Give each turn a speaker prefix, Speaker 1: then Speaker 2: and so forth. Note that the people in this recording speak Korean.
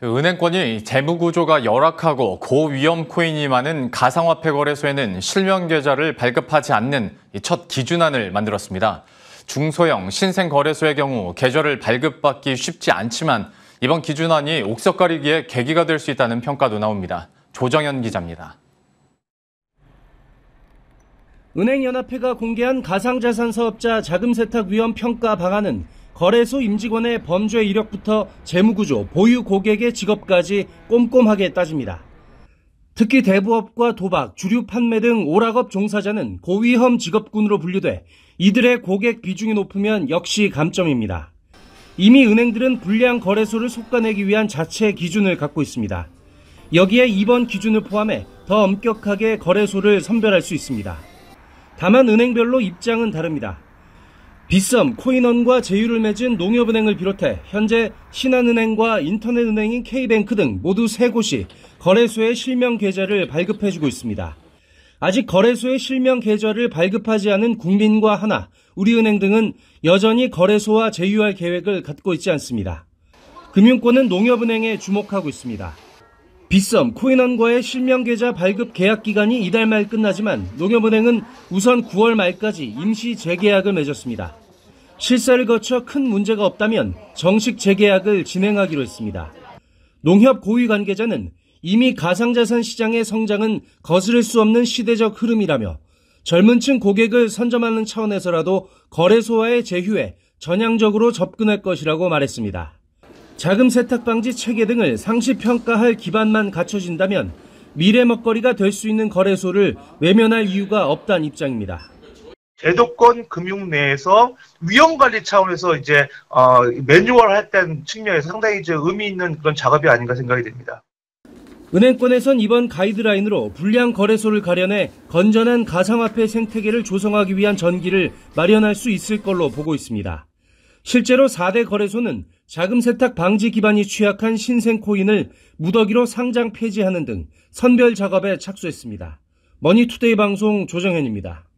Speaker 1: 그 은행권이 재무구조가 열악하고 고위험 코인이 많은 가상화폐 거래소에는 실명 계좌를 발급하지 않는 첫 기준안을 만들었습니다. 중소형 신생 거래소의 경우 계좌를 발급받기 쉽지 않지만 이번 기준안이 옥석 가리기에 계기가 될 수 있다는 평가도 나옵니다. 조정현 기자입니다.
Speaker 2: 은행연합회가 공개한 가상자산 사업자 자금세탁 위험 평가 방안은 거래소 임직원의 범죄 이력부터 재무구조, 보유 고객의 직업까지 꼼꼼하게 따집니다. 특히 대부업과 도박, 주류 판매 등 오락업 종사자는 고위험 직업군으로 분류돼 이들의 고객 비중이 높으면 역시 감점입니다. 이미 은행들은 불량 거래소를 속가내기 위한 자체 기준을 갖고 있습니다. 여기에 이번 기준을 포함해 더 엄격하게 거래소를 선별할 수 있습니다. 다만 은행별로 입장은 다릅니다. 비썸, 코인원과 제휴를 맺은 농협은행을 비롯해 현재 신한은행과 인터넷은행인 K뱅크 등 모두 3곳이 거래소에 실명 계좌를 발급해주고 있습니다. 아직 거래소에 실명 계좌를 발급하지 않은 국민과 하나, 우리은행 등은 여전히 거래소와 제휴할 계획을 갖고 있지 않습니다. 금융권은 농협은행에 주목하고 있습니다. 비썸, 코인원과의 실명계좌 발급 계약 기간이 이달 말 끝나지만 농협은행은 우선 9월 말까지 임시 재계약을 맺었습니다. 실사를 거쳐 큰 문제가 없다면 정식 재계약을 진행하기로 했습니다. 농협 고위 관계자는 이미 가상자산 시장의 성장은 거스를 수 없는 시대적 흐름이라며 젊은 층 고객을 선점하는 차원에서라도 거래소와의 제휴에 전향적으로 접근할 것이라고 말했습니다. 자금 세탁 방지 체계 등을 상시 평가할 기반만 갖춰진다면 미래 먹거리가 될 수 있는 거래소를 외면할 이유가 없다는 입장입니다. 제도권 금융 내에서 위험 관리 차원에서 이제 어, 매뉴얼했던 측면에서 상당히 이제 의미 있는 그런 작업이 아닌가 생각이 됩니다. 은행권에선 이번 가이드라인으로 불량 거래소를 가려내 건전한 가상화폐 생태계를 조성하기 위한 전기를 마련할 수 있을 걸로 보고 있습니다. 실제로 4대 거래소는 자금 세탁 방지 기반이 취약한 신생 코인을 무더기로 상장 폐지하는 등 선별 작업에 착수했습니다. 머니투데이 방송 조정현입니다.